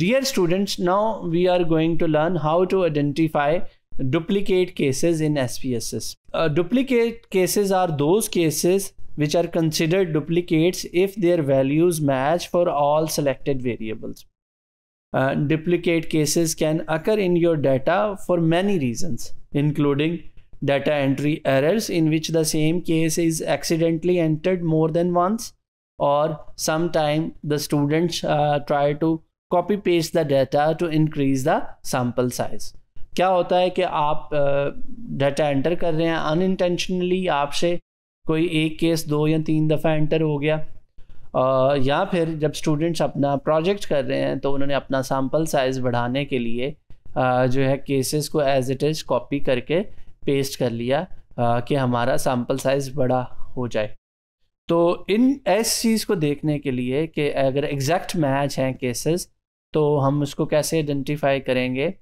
Dear students, now we are going to learn how to identify duplicate cases in SPSS. Uh, duplicate cases are those cases which are considered duplicates if their values match for all selected variables. Uh, duplicate cases can occur in your data for many reasons, including data entry errors in which the same case is accidentally entered more than once, or sometime the students uh, try to copy paste the data to increase the sample size क्या होता है कि आप data enter कर रहे हैं unintentionally आपसे कोई एक केस दो या तीन दफ़ा एंटर हो गया आ, या फिर जब स्टूडेंट्स अपना प्रोजेक्ट कर रहे हैं तो उन्होंने अपना सैम्पल साइज़ बढ़ाने के लिए आ, जो है केसेस को एज इट इज़ कॉपी करके पेस्ट कर लिया आ, कि हमारा सैम्पल साइज़ बड़ा हो जाए तो इन ऐस चीज़ को देखने के लिए कि अगर एग्जैक्ट मैच हैं केसेस तो हम उसको कैसे आइडेंटिफाई करेंगे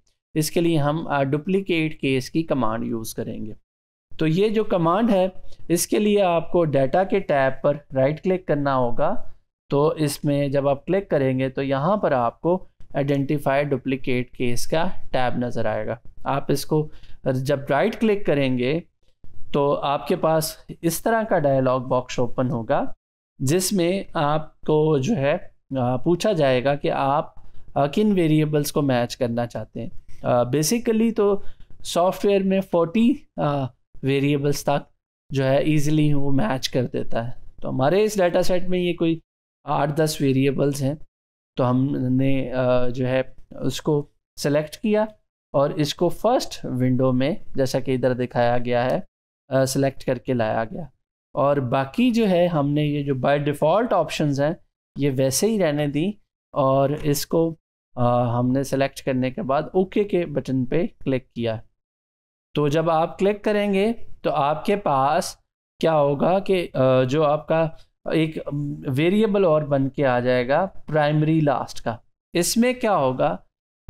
इसके लिए हम डुप्लीकेट केस की कमांड यूज़ करेंगे तो ये जो कमांड है इसके लिए आपको डाटा के टैब पर राइट क्लिक करना होगा तो इसमें जब आप क्लिक करेंगे तो यहाँ पर आपको आइडेंटिफाई डुप्लीकेट केस का टैब नज़र आएगा आप इसको जब राइट क्लिक करेंगे तो आपके पास इस तरह का डायलॉग बॉक्स ओपन होगा जिसमें आपको जो है पूछा जाएगा कि आप किन वेरिएबल्स को मैच करना चाहते हैं बेसिकली तो सॉफ्टवेयर में फोर्टी वेरिएबल्स तक जो है ईजिली वो मैच कर देता है तो हमारे इस डाटा सेट में ये कोई आठ दस वेरिएबल्स हैं तो हमने जो है उसको सेलेक्ट किया और इसको फर्स्ट विंडो में जैसा कि इधर दिखाया गया है सेलेक्ट करके लाया गया और बाकी जो है हमने ये जो बाय डिफ़ॉल्ट ऑप्शंस हैं ये वैसे ही रहने दी और इसको हमने सेलेक्ट करने के बाद ओके के बटन पे क्लिक किया तो जब आप क्लिक करेंगे तो आपके पास क्या होगा कि जो आपका एक वेरिएबल और बन के आ जाएगा प्राइमरी लास्ट का इसमें क्या होगा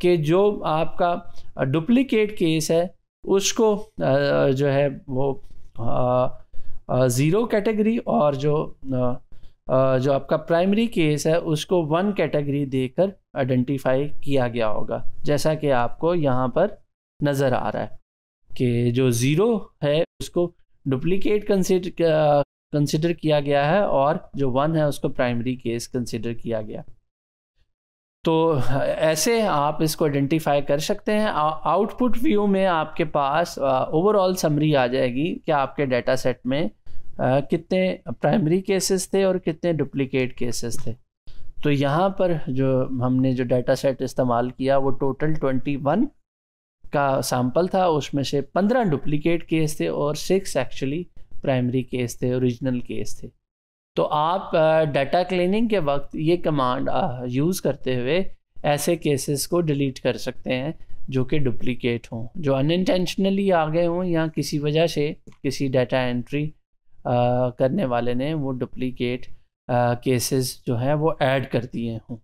कि जो आपका डुप्लीकेट केस है उसको जो है वो ज़ीरो कैटेगरी और जो जो आपका प्राइमरी केस है उसको वन कैटेगरी देकर आइडेंटिफाई किया गया होगा जैसा कि आपको यहाँ पर नज़र आ रहा है कि जो ज़ीरो है उसको डुप्लीकेट कंसिडर कंसिडर किया गया है और जो वन है उसको प्राइमरी केस कंसिडर किया गया तो ऐसे आप इसको आइडेंटिफाई कर सकते हैं आउटपुट व्यू में आपके पास ओवरऑल समरी आ जाएगी कि आपके डेटा सेट में आ, कितने प्राइमरी केसेस थे और कितने डुप्लीकेट केसेस थे तो यहाँ पर जो हमने जो डाटा सेट इस्तेमाल किया वो टोटल ट्वेंटी वन का सैम्पल था उसमें से पंद्रह डुप्लीकेट केस थे और सिक्स एक्चुअली प्राइमरी केस थे ओरिजिनल केस थे तो आप डाटा क्लीनिंग के वक्त ये कमांड यूज़ करते हुए ऐसे केसेस को डिलीट कर सकते हैं जो कि डुप्लीकेट हों जो अनइंटेंशनली आ गए हों या किसी वजह से किसी डाटा एंट्री करने वाले ने वो डुप्लीकेट केसेस जो हैं वो ऐड कर दिए हों